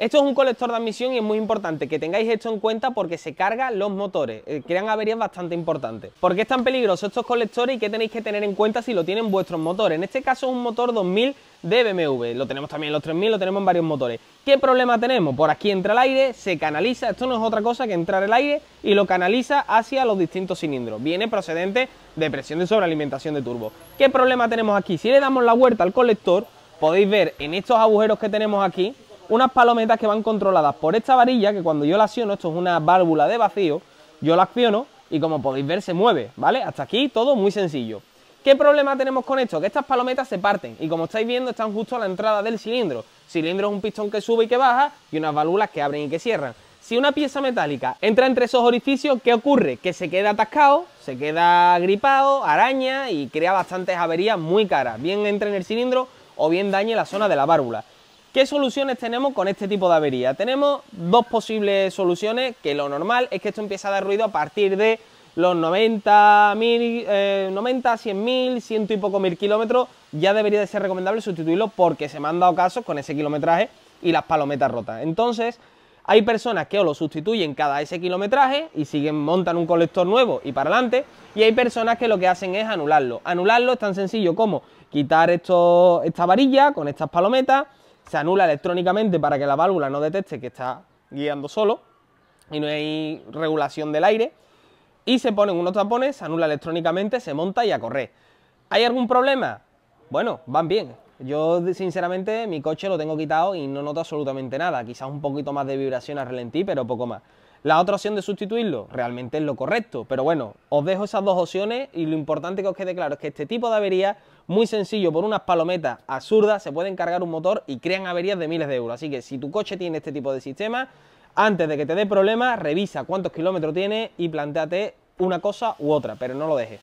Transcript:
Esto es un colector de admisión y es muy importante que tengáis esto en cuenta porque se cargan los motores, eh, crean averías bastante importantes. ¿Por qué están peligrosos estos colectores y qué tenéis que tener en cuenta si lo tienen vuestros motores? En este caso es un motor 2000 de BMW, lo tenemos también en los 3000, lo tenemos en varios motores. ¿Qué problema tenemos? Por aquí entra el aire, se canaliza, esto no es otra cosa que entrar el aire y lo canaliza hacia los distintos cilindros. Viene procedente de presión de sobrealimentación de turbo. ¿Qué problema tenemos aquí? Si le damos la vuelta al colector, podéis ver en estos agujeros que tenemos aquí, unas palometas que van controladas por esta varilla, que cuando yo la acciono, esto es una válvula de vacío, yo la acciono y como podéis ver se mueve, ¿vale? Hasta aquí todo muy sencillo. ¿Qué problema tenemos con esto? Que estas palometas se parten y como estáis viendo están justo a la entrada del cilindro. Cilindro es un pistón que sube y que baja y unas válvulas que abren y que cierran. Si una pieza metálica entra entre esos orificios, ¿qué ocurre? Que se queda atascado, se queda gripado, araña y crea bastantes averías muy caras. Bien entra en el cilindro o bien dañe la zona de la válvula. ¿Qué soluciones tenemos con este tipo de avería? Tenemos dos posibles soluciones, que lo normal es que esto empieza a dar ruido a partir de los 90, mil eh, 100.000, ciento y poco mil kilómetros, ya debería de ser recomendable sustituirlo porque se me han dado casos con ese kilometraje y las palometas rotas. Entonces, hay personas que lo sustituyen cada ese kilometraje y siguen, montan un colector nuevo y para adelante, y hay personas que lo que hacen es anularlo. Anularlo es tan sencillo como quitar esta varilla con estas palometas, se anula electrónicamente para que la válvula no detecte que está guiando solo y no hay regulación del aire. Y se ponen unos tapones, se anula electrónicamente, se monta y a correr. ¿Hay algún problema? Bueno, van bien. Yo sinceramente mi coche lo tengo quitado y no noto absolutamente nada. Quizás un poquito más de vibración a ralentí, pero poco más. La otra opción de sustituirlo realmente es lo correcto, pero bueno, os dejo esas dos opciones y lo importante que os quede claro es que este tipo de averías, muy sencillo, por unas palometas absurdas, se pueden cargar un motor y crean averías de miles de euros. Así que si tu coche tiene este tipo de sistema, antes de que te dé problemas, revisa cuántos kilómetros tiene y planteate una cosa u otra, pero no lo dejes.